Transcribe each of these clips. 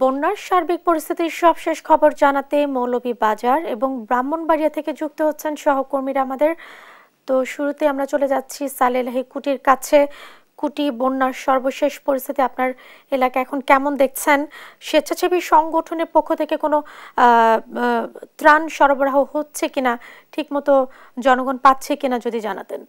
বন্যার সার্বিক পরিস্থিতির সবশেষ খবর জানাতে মৌলভী বাজার এবং ব্রাহ্মণবাড়িয়া থেকে যুক্ত হচ্ছেন সহকর্মীরা আমাদের তো শুরুতে আমরা চলে যাচ্ছি সালেলাহি কুটির কাছে কুটি বন্যার সর্বশেষ পরিস্থিতি আপনার এলাকা এখন কেমন দেখছেন স্বেচ্ছাসেবী সংগঠনের পক্ষ থেকে কোনো ত্রাণ সরবরাহ হচ্ছে কিনা ঠিকমতো জনগণ পাচ্ছে কিনা যদি জানাতেন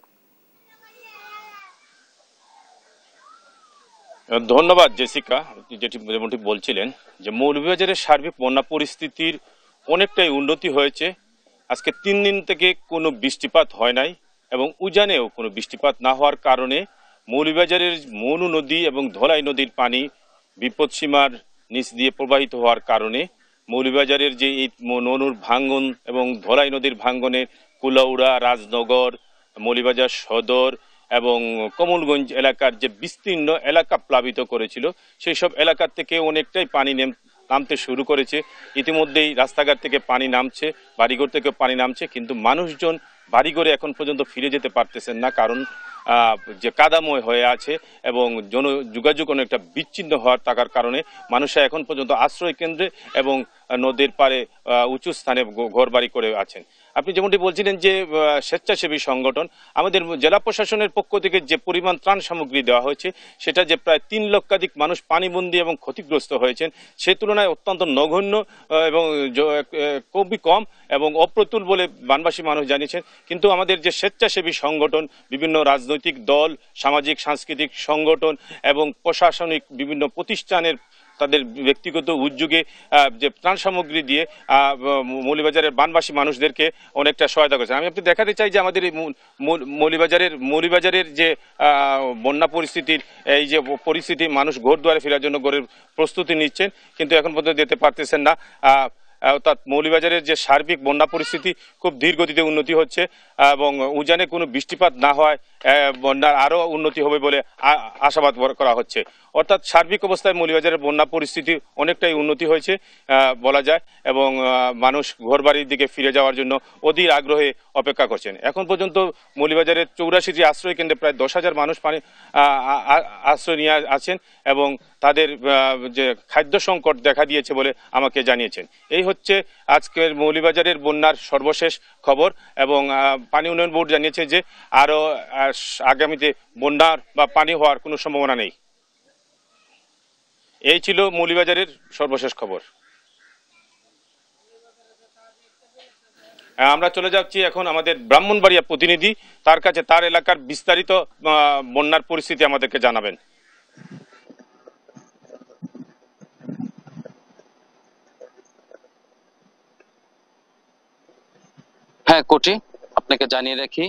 ধন্যবাদ জেসিকা যেটি যেমনটি বলছিলেন যে মৌলভীবাজারের সার্বিক বন্যা পরিস্থিতির অনেকটাই উন্নতি হয়েছে আজকে তিন দিন থেকে কোনো বৃষ্টিপাত হয় নাই এবং উজানেও কোনো বৃষ্টিপাত না হওয়ার কারণে মৌলভীবাজারের মনু নদী এবং ধলাই নদীর পানি বিপদসীমার নিচ দিয়ে প্রবাহিত হওয়ার কারণে মৌলভীবাজারের যে এই ননুর ভাঙ্গন এবং ধলাই নদীর ভাঙ্গনে কুলাউড়া রাজনগর মৌলভীবাজার সদর এবং কমলগঞ্জ এলাকার যে বিস্তীর্ণ এলাকা প্লাবিত করেছিল সেই সব এলাকার থেকে অনেকটাই পানি নামতে শুরু করেছে ইতিমধ্যেই রাস্তাঘাট থেকে পানি নামছে বাড়িঘর থেকে পানি নামছে কিন্তু মানুষজন বাড়িঘরে এখন পর্যন্ত ফিরে যেতে পারতেছেন না কারণ যে কাদাময় হয়ে আছে এবং জন যোগাযোগ অনেকটা বিচ্ছিন্ন হওয়ার থাকার কারণে মানুষরা এখন পর্যন্ত আশ্রয় কেন্দ্রে এবং নদীর পারে উঁচু স্থানে ঘর বাড়ি করে আছেন আপনি যেমনটি বলছিলেন যে স্বেচ্ছাসেবী সংগঠন আমাদের জেলা প্রশাসনের পক্ষ থেকে যে পরিমাণ ত্রাণ সামগ্রী দেওয়া হয়েছে সেটা যে প্রায় তিন লক্ষাধিক মানুষ পানিবন্দী এবং ক্ষতিগ্রস্ত হয়েছেন সে তুলনায় অত্যন্ত নগণ্য এবং খুবই কম এবং অপ্রতুল বলে বানবাসী মানুষ জানিয়েছেন কিন্তু আমাদের যে স্বেচ্ছাসেবী সংগঠন বিভিন্ন রাজনৈতিক দল সামাজিক সাংস্কৃতিক সংগঠন এবং প্রশাসনিক বিভিন্ন প্রতিষ্ঠানের তাদের ব্যক্তিগত উদ্যোগে যে ত্রাণ সামগ্রী দিয়ে মৌলিবাজারের বানবাসী মানুষদেরকে অনেকটা সহায়তা করেছে আমি আপনি দেখাতে চাই যে আমাদের এই মৌলিবাজারের মৌলিবাজারের যে বন্যা পরিস্থিতির এই যে পরিস্থিতি মানুষ ঘর দুয়ারে ফেরার জন্য ঘরের প্রস্তুতি নিচ্ছেন কিন্তু এখন পর্যন্ত যেতে পারতেছেন না অর্থাৎ মৌলিবাজারের যে সার্বিক বন্যা পরিস্থিতি খুব ধীর গতিতে উন্নতি হচ্ছে এবং উজানে কোনো বৃষ্টিপাত না হয় বন্যার আরও উন্নতি হবে বলে আশাবাদ করা হচ্ছে অর্থাৎ সার্বিক অবস্থায় মৌলিবাজারের বন্যা পরিস্থিতি অনেকটাই উন্নতি হয়েছে বলা যায় এবং মানুষ ঘরবাড়ির দিকে ফিরে যাওয়ার জন্য অধীর আগ্রহে অপেক্ষা করছেন এখন পর্যন্ত মৌলিবাজারের চৌরাশিটি আশ্রয় কেন্দ্রে প্রায় দশ হাজার মানুষ পানি আশ্রয় নিয়ে আছেন এবং তাদের যে খাদ্য সংকট দেখা দিয়েছে বলে আমাকে জানিয়েছেন এই হচ্ছে আজকের মৌলিবাজারের বন্যার সর্বশেষ খবর এবং পানি উন্নয়ন বোর্ড জানিয়েছে যে আরও আগামীতে বন্যার বা পানি হওয়ার কোনো সম্ভাবনা নেই এই ছিল মৌলিবাজারের সর্বশেষ খবর আমরা চলে যাচ্ছি এখন আমাদের ব্রাহ্মণবাড়িয়া প্রতিনিধি তার কাছে তার এলাকার বিস্তারিত বন্যার পরিস্থিতি আমাদেরকে জানাবেন হ্যাঁ কোটি আপনাকে জানিয়ে রাখি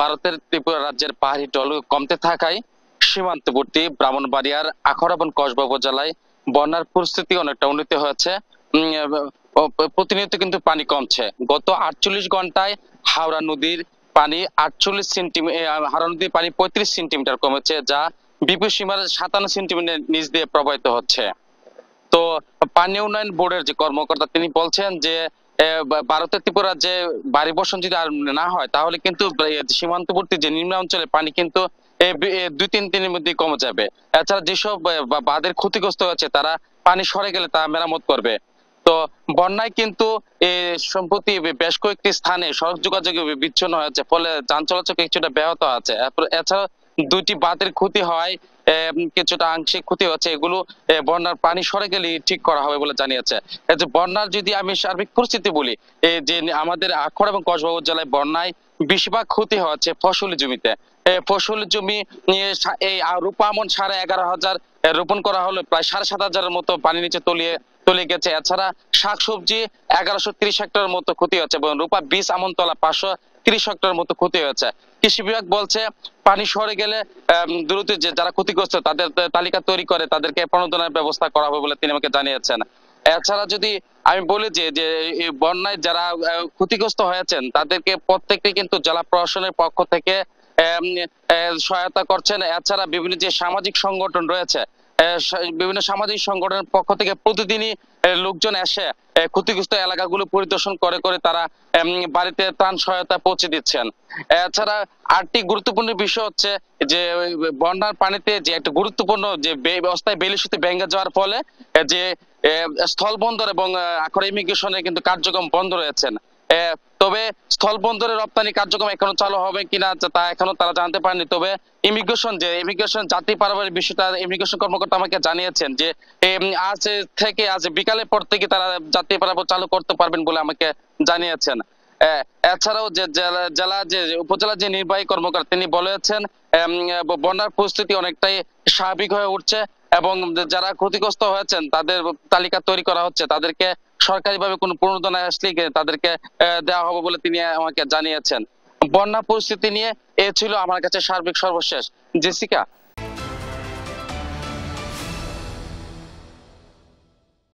ভারতের ত্রিপুরা রাজ্যের পাহাড়ি টল কমতে থাকায় সীমান্তবর্তী ব্রাহ্মণবাড়িয়ার আখড়াবন কসবা উপজেলায় বন্যার পরিস্থিতি অনেকটা উন্নতি হয়েছে প্রতিনিয়ত কিন্তু পানি কমছে গত আটচল্লিশ ঘন্টায় হাওড়া নদীর পানি আটচল্লিশ সেন্টিমিটার হাওড়া নদীর পানি পঁয়ত্রিশ সেন্টিমিটার কমেছে যা বিপুল সীমার সাতান্ন সেন্টিমিটার নিচ দিয়ে প্রবাহিত হচ্ছে তো পানি উন্নয়ন বোর্ডের যে কর্মকর্তা তিনি বলছেন যে ভারতের ত্রিপুরা যে বাড়ি বসন যদি আর না হয় তাহলে কিন্তু সীমান্তবর্তী যে নিম্ন অঞ্চলে পানি কিন্তু দুই তিন দিনের মধ্যে কমে যাবে এছাড়া যেসব বাঁধের ক্ষতিগ্রস্ত হয়েছে তারা পানি সরে গেলে তা মেরামত করবে তো বন্যায় কিন্তু সম্প্রতি বেশ কয়েকটি স্থানে সড়ক যোগাযোগ বিচ্ছিন্ন হয়েছে ফলে যান চলাচল কিছুটা ব্যাহত আছে এছাড়া দুইটি বাঁধের ক্ষতি হয় কিছুটা আংশিক ক্ষতি হচ্ছে এগুলো বন্যার পানি সরে গেলে ঠিক করা হবে বলে জানিয়েছে যে বন্যার যদি আমি সার্বিক পরিস্থিতি বলি যে আমাদের আখর এবং কসবাবুর জেলায় বন্যায় বেশিরভাগ ক্ষতি হচ্ছে ফসলি জমিতে ফসল জমি এই রূপামন সাড়ে এগারো হাজার রোপণ করা হলো প্রায় সাড়ে সাত হাজারের মতো পানি নিচে তলিয়ে চলে গেছে এছাড়া শাকসবজি এগারোশো ত্রিশ হেক্টর মতো ক্ষতি হচ্ছে এবং রূপা বিশ আমনতলা পাঁচশো ত্রিশ হেক্টর মতো ক্ষতি হয়েছে কৃষি বিভাগ বলছে পানি সরে গেলে দ্রুত যে যারা ক্ষতিগ্রস্ত তাদের তালিকা তৈরি করে তাদেরকে প্রণোদনার ব্যবস্থা করা হবে বলে তিনি আমাকে জানিয়েছেন এছাড়া যদি আমি বলি যে যে বন্যায় যারা ক্ষতিগ্রস্ত হয়েছেন তাদেরকে প্রত্যেককে কিন্তু জেলা প্রশাসনের পক্ষ থেকে সহায়তা করছেন এছাড়া বিভিন্ন যে সামাজিক সংগঠন রয়েছে বিভিন্ন সামাজিক সংগঠনের পক্ষ থেকে প্রতিদিনই লোকজন এসে ক্ষতিগ্রস্ত এলাকাগুলো পরিদর্শন করে করে তারা বাড়িতে ত্রাণ সহায়তা পৌঁছে দিচ্ছেন এছাড়া আরেকটি গুরুত্বপূর্ণ বিষয় হচ্ছে যে বন্যার পানিতে যে একটা গুরুত্বপূর্ণ যে অস্থায়ী বেলিসুতে ভেঙে যাওয়ার ফলে যে স্থল বন্দর এবং আখড়া ইমিগ্রেশনের কিন্তু কার্যক্রম বন্ধ রয়েছেন তবে স্থল বন্দরের রপ্তানি কার্যক্রম এখনো চালু হবে কিনা তা এখনো তারা জানতে পারেনি তবে ইমিগ্রেশন যে ইমিগ্রেশন জাতি পারাবারের বিষয়টা ইমিগ্রেশন কর্মকর্তা আমাকে জানিয়েছেন যে আজ থেকে আজ বিকালে পর থেকে তারা জাতি পারাবার চালু করতে পারবেন বলে আমাকে জানিয়েছেন এছাড়াও যে জেলা যে উপজেলা যে নির্বাহী কর্মকর্তা তিনি বলেছেন বন্যার পরিস্থিতি অনেকটাই স্বাভাবিক হয়ে উঠছে এবং যারা ক্ষতিগ্রস্ত হয়েছেন তাদের তালিকা তৈরি করা হচ্ছে তাদেরকে সরকারিভাবে কোনো প্রণোদনা আসলে তাদেরকে দেওয়া হবে বলে তিনি আমাকে জানিয়েছেন বন্যা পরিস্থিতি নিয়ে এ ছিল আমার কাছে সার্বিক সর্বশেষ জেসিকা